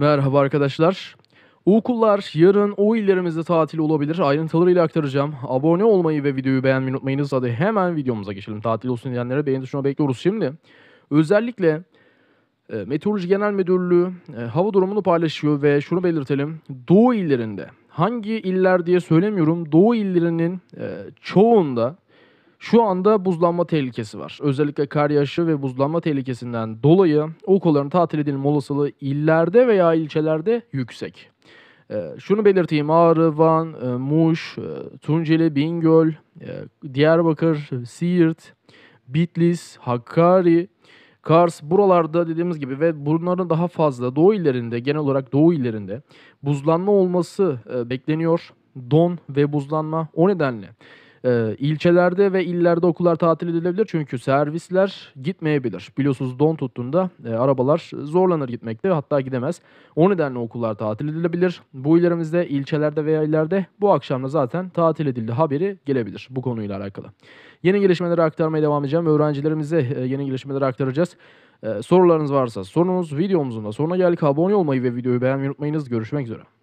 Merhaba arkadaşlar. Okullar yarın o illerimizde tatil olabilir. Ayrıntılarıyla aktaracağım. Abone olmayı ve videoyu beğenmeyi unutmayınız. Hadi hemen videomuza geçelim. Tatil olsun diyenlere beğeni tuşuna bekliyoruz. Şimdi özellikle e, Meteoroloji Genel Müdürlüğü e, hava durumunu paylaşıyor ve şunu belirtelim. Doğu illerinde hangi iller diye söylemiyorum. Doğu illerinin e, çoğunda şu anda buzlanma tehlikesi var. Özellikle kar yağışı ve buzlanma tehlikesinden dolayı okulların tatil edilme olasılığı illerde veya ilçelerde yüksek. Ee, şunu belirteyim Ağrı, Van, e, Muş, e, Tunceli, Bingöl, e, Diyarbakır, Siirt, Bitlis, Hakkari, Kars buralarda dediğimiz gibi ve bunların daha fazla doğu illerinde genel olarak doğu illerinde buzlanma olması e, bekleniyor. Don ve buzlanma o nedenle e, ilçelerde ve illerde okullar tatil edilebilir çünkü servisler gitmeyebilir. Biliyorsunuz don tuttuğunda e, arabalar zorlanır gitmekte hatta gidemez. O nedenle okullar tatil edilebilir. Bu illerimizde ilçelerde veya illerde bu akşamda zaten tatil edildi haberi gelebilir bu konuyla alakalı. Yeni gelişmeleri aktarmaya devam edeceğim. Öğrencilerimize e, yeni gelişmeleri aktaracağız. Ee, sorularınız varsa sorunuz videomuzun da sonuna geldik. Abone olmayı ve videoyu beğenmeyi unutmayınız. Görüşmek üzere.